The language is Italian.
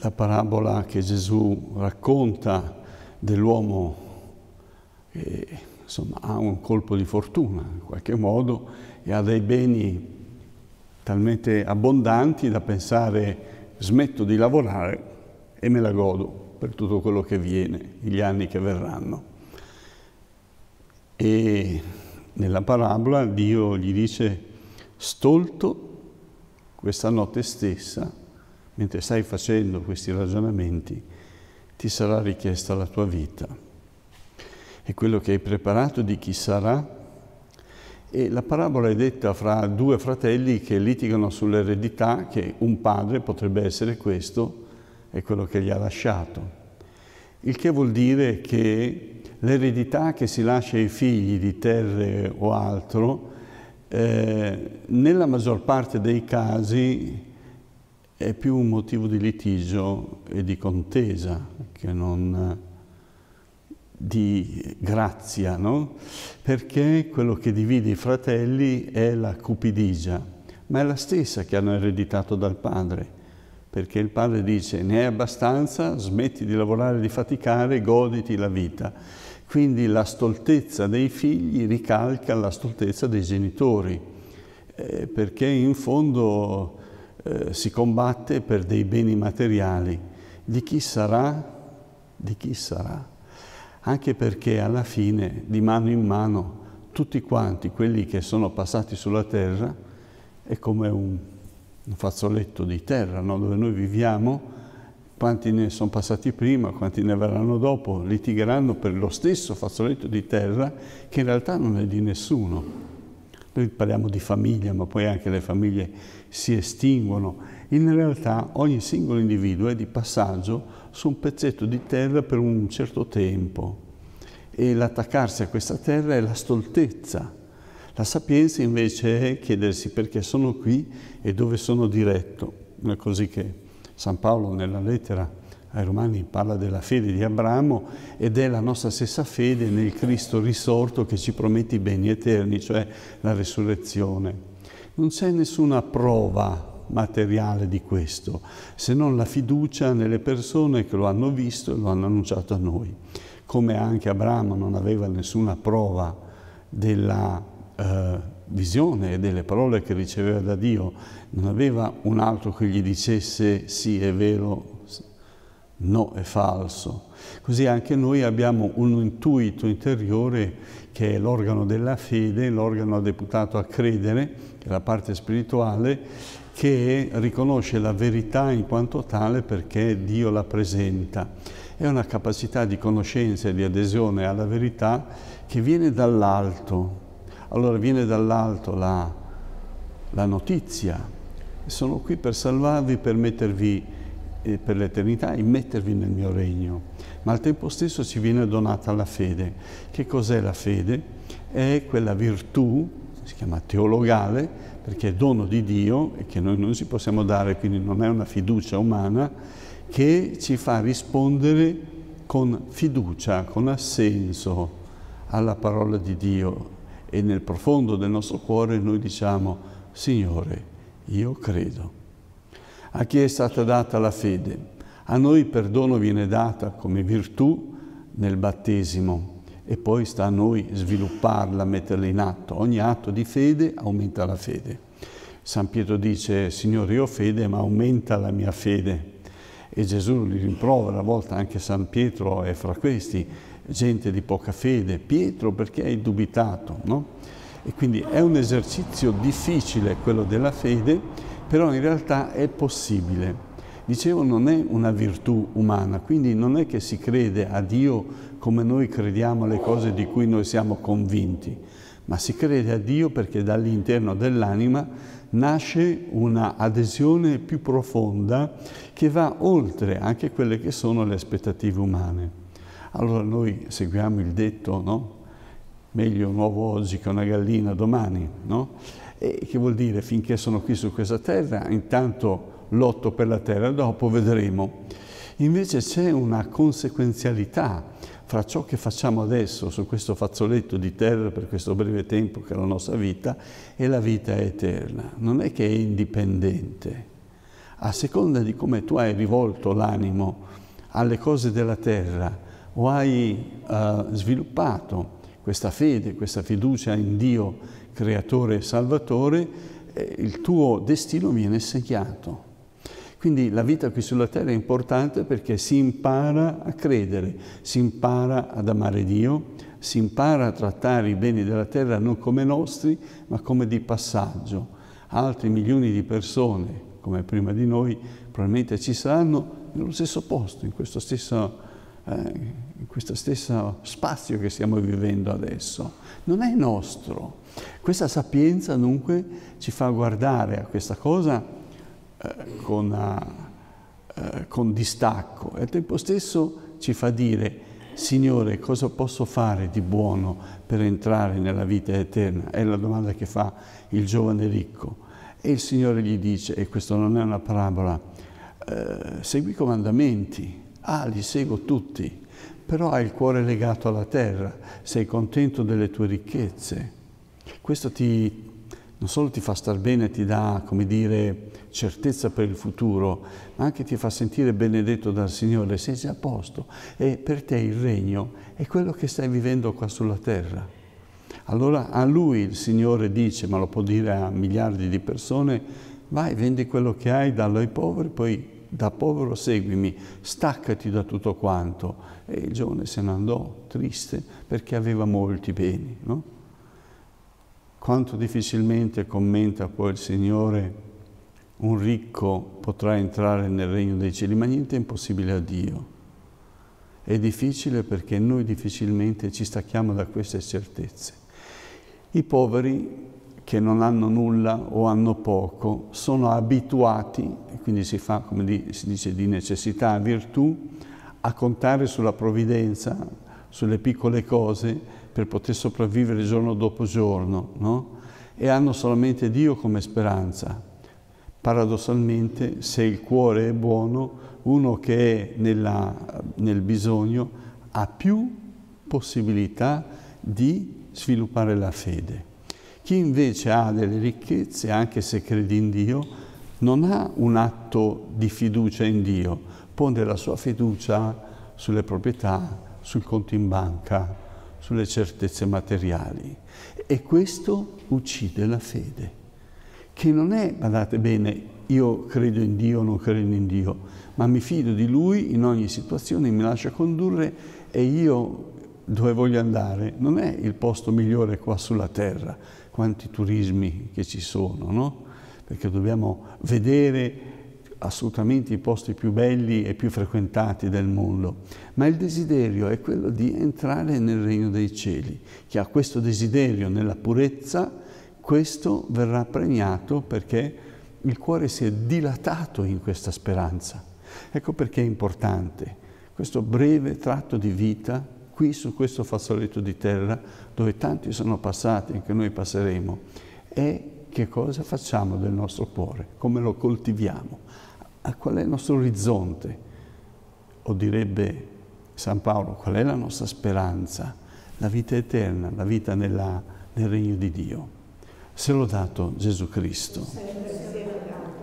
la parabola che Gesù racconta dell'uomo che insomma, ha un colpo di fortuna in qualche modo e ha dei beni talmente abbondanti da pensare smetto di lavorare e me la godo per tutto quello che viene, gli anni che verranno. E nella parabola Dio gli dice, stolto questa notte stessa mentre stai facendo questi ragionamenti, ti sarà richiesta la tua vita e quello che hai preparato di chi sarà. E la parabola è detta fra due fratelli che litigano sull'eredità, che un padre potrebbe essere questo, è quello che gli ha lasciato. Il che vuol dire che l'eredità che si lascia ai figli di terre o altro, eh, nella maggior parte dei casi è più un motivo di litigio e di contesa che non eh, di grazia, no? Perché quello che divide i fratelli è la cupidigia, ma è la stessa che hanno ereditato dal padre, perché il padre dice ne hai abbastanza, smetti di lavorare, di faticare, goditi la vita. Quindi la stoltezza dei figli ricalca la stoltezza dei genitori, eh, perché in fondo eh, si combatte per dei beni materiali. Di chi sarà? Di chi sarà? Anche perché alla fine, di mano in mano, tutti quanti quelli che sono passati sulla terra è come un, un fazzoletto di terra no? dove noi viviamo, quanti ne sono passati prima, quanti ne verranno dopo, litigheranno per lo stesso fazzoletto di terra che in realtà non è di nessuno. Noi parliamo di famiglia, ma poi anche le famiglie si estinguono. In realtà ogni singolo individuo è di passaggio su un pezzetto di terra per un certo tempo e l'attaccarsi a questa terra è la stoltezza. La sapienza invece è chiedersi perché sono qui e dove sono diretto. È così che San Paolo nella lettera ai Romani parla della fede di Abramo ed è la nostra stessa fede nel Cristo risorto che ci promette i beni eterni, cioè la resurrezione. Non c'è nessuna prova materiale di questo, se non la fiducia nelle persone che lo hanno visto e lo hanno annunciato a noi. Come anche Abramo non aveva nessuna prova della eh, visione e delle parole che riceveva da Dio, non aveva un altro che gli dicesse sì è vero, no, è falso. Così anche noi abbiamo un intuito interiore che è l'organo della fede, l'organo deputato a credere, che è la parte spirituale, che riconosce la verità in quanto tale perché Dio la presenta. È una capacità di conoscenza e di adesione alla verità che viene dall'alto. Allora viene dall'alto la, la notizia. Sono qui per salvarvi, per mettervi e per l'eternità e mettervi nel mio regno. Ma al tempo stesso ci viene donata la fede. Che cos'è la fede? È quella virtù, si chiama teologale, perché è dono di Dio e che noi non ci possiamo dare, quindi non è una fiducia umana, che ci fa rispondere con fiducia, con assenso alla parola di Dio e nel profondo del nostro cuore noi diciamo, Signore, io credo a chi è stata data la fede. A noi il perdono viene data come virtù nel battesimo e poi sta a noi svilupparla, metterla in atto. Ogni atto di fede aumenta la fede. San Pietro dice, Signore, io ho fede, ma aumenta la mia fede. E Gesù li rimprovera, a volte anche San Pietro è fra questi, gente di poca fede. Pietro perché hai dubitato, no? E quindi è un esercizio difficile quello della fede, però in realtà è possibile. Dicevo, non è una virtù umana, quindi non è che si crede a Dio come noi crediamo alle cose di cui noi siamo convinti, ma si crede a Dio perché dall'interno dell'anima nasce una adesione più profonda che va oltre anche quelle che sono le aspettative umane. Allora noi seguiamo il detto, no? Meglio un uovo oggi che una gallina domani, no? E che vuol dire finché sono qui su questa terra, intanto lotto per la terra, dopo vedremo. Invece c'è una conseguenzialità fra ciò che facciamo adesso su questo fazzoletto di terra per questo breve tempo che è la nostra vita e la vita eterna. Non è che è indipendente. A seconda di come tu hai rivolto l'animo alle cose della terra o hai eh, sviluppato questa fede, questa fiducia in Dio creatore e salvatore, eh, il tuo destino viene segnato. Quindi la vita qui sulla terra è importante perché si impara a credere, si impara ad amare Dio, si impara a trattare i beni della terra non come nostri, ma come di passaggio. Altri milioni di persone, come prima di noi, probabilmente ci saranno nello stesso posto, in questo stesso eh, in questo stesso spazio che stiamo vivendo adesso. Non è nostro. Questa sapienza dunque ci fa guardare a questa cosa eh, con, eh, eh, con distacco e al tempo stesso ci fa dire Signore, cosa posso fare di buono per entrare nella vita eterna? È la domanda che fa il giovane ricco. E il Signore gli dice, e questo non è una parabola, eh, segui i comandamenti, ah, li seguo tutti, però hai il cuore legato alla terra, sei contento delle tue ricchezze. Questo ti, non solo ti fa star bene, ti dà, come dire, certezza per il futuro, ma anche ti fa sentire benedetto dal Signore, sei già a posto e per te il regno è quello che stai vivendo qua sulla terra. Allora a lui il Signore dice, ma lo può dire a miliardi di persone, vai, vendi quello che hai, dallo ai poveri, poi da povero seguimi, staccati da tutto quanto. E il giovane se ne andò triste perché aveva molti beni. No? Quanto difficilmente commenta poi il Signore, un ricco potrà entrare nel regno dei cieli, ma niente è impossibile a Dio. È difficile perché noi difficilmente ci stacchiamo da queste certezze. I poveri che non hanno nulla o hanno poco, sono abituati, e quindi si fa, come di, si dice, di necessità virtù, a contare sulla provvidenza, sulle piccole cose per poter sopravvivere giorno dopo giorno, no? E hanno solamente Dio come speranza. Paradossalmente, se il cuore è buono, uno che è nella, nel bisogno ha più possibilità di sviluppare la fede. Chi invece ha delle ricchezze, anche se crede in Dio, non ha un atto di fiducia in Dio, pone la sua fiducia sulle proprietà, sul conto in banca, sulle certezze materiali. E questo uccide la fede, che non è, guardate bene, io credo in Dio non credo in Dio, ma mi fido di Lui in ogni situazione, mi lascia condurre e io dove voglio andare non è il posto migliore qua sulla terra, quanti turismi che ci sono, no? perché dobbiamo vedere assolutamente i posti più belli e più frequentati del mondo, ma il desiderio è quello di entrare nel regno dei cieli. Chi ha questo desiderio nella purezza, questo verrà premiato perché il cuore si è dilatato in questa speranza. Ecco perché è importante questo breve tratto di vita qui su questo fazzoletto di terra dove tanti sono passati, e anche noi passeremo, è che cosa facciamo del nostro cuore, come lo coltiviamo, qual è il nostro orizzonte, o direbbe San Paolo, qual è la nostra speranza, la vita eterna, la vita nella, nel regno di Dio. Se l'ho dato Gesù Cristo.